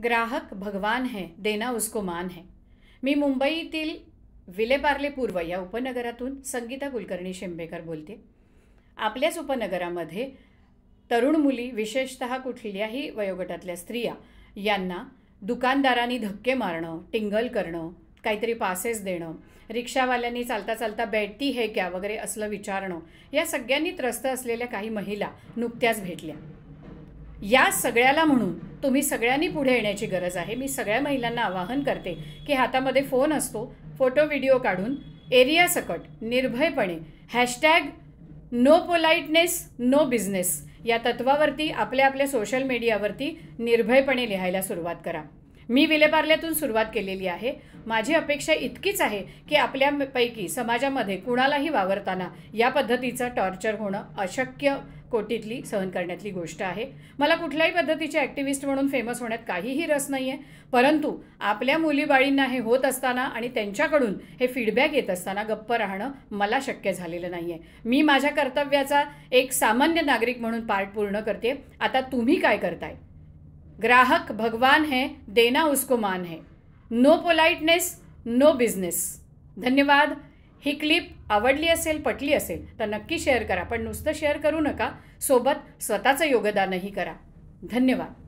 ग्राहक भगवान है देना उसको मान है मी मुंबईतील विलेपार्ले पूर्व या उपनगरातून संगीता कुलकर्णी शेंबेकर बोलते आपल्याच उपनगरामध्ये तरुण मुली विशेषत कुठल्याही वयोगटातल्या स्त्रिया यांना दुकानदारांनी धक्के मारणं टिंगल करणं काहीतरी पासेस देणं रिक्षावाल्यांनी चालता चालता बैठती हे क्या वगैरे असलं विचारणं या सगळ्यांनी त्रस्त असलेल्या काही महिला नुकत्याच भेटल्या या सगळ्याला म्हणून तुम्ही सगळ्यांनी पुढे येण्याची गरज आहे मी सगळ्या महिलांना आवाहन करते की हातामध्ये फोन असतो फोटो व्हिडिओ काढून एरिया सकट निर्भयपणे hashtag no politeness no business या तत्वावरती आपल्या आपल्या सोशल मीडियावरती निर्भयपणे लिहायला सुरुवात करा मी विलेपार्ल्यातून सुरुवात केलेली आहे माझी अपेक्षा इतकीच आहे की आपल्यापैकी समाजामध्ये कुणालाही वावरताना या पद्धतीचं टॉर्चर होणं अशक्य कोटीतली सहन करण्यातली गोष्ट आहे मला कुठल्याही पद्धतीचे ॲक्टिव्हिस्ट म्हणून फेमस होण्यात काहीही रस नाही आहे परंतु आपल्या मुलीबाळींना हे होत असताना आणि त्यांच्याकडून हे फीडबॅक येत असताना गप्प राहणं मला शक्य झालेलं नाही आहे मी माझ्या कर्तव्याचा एक सामान्य नागरिक म्हणून पार्ट पूर्ण करते आता तुम्ही काय करताय ग्राहक भगवान है देना उसको मान है नो पोलाइटनेस नो बिझनेस धन्यवाद ही क्लिप आवडली असेल पटली असेल तर नक्की शेअर करा पण नुसतं शेअर करू नका सोबत स्वतःचं योगदानही करा धन्यवाद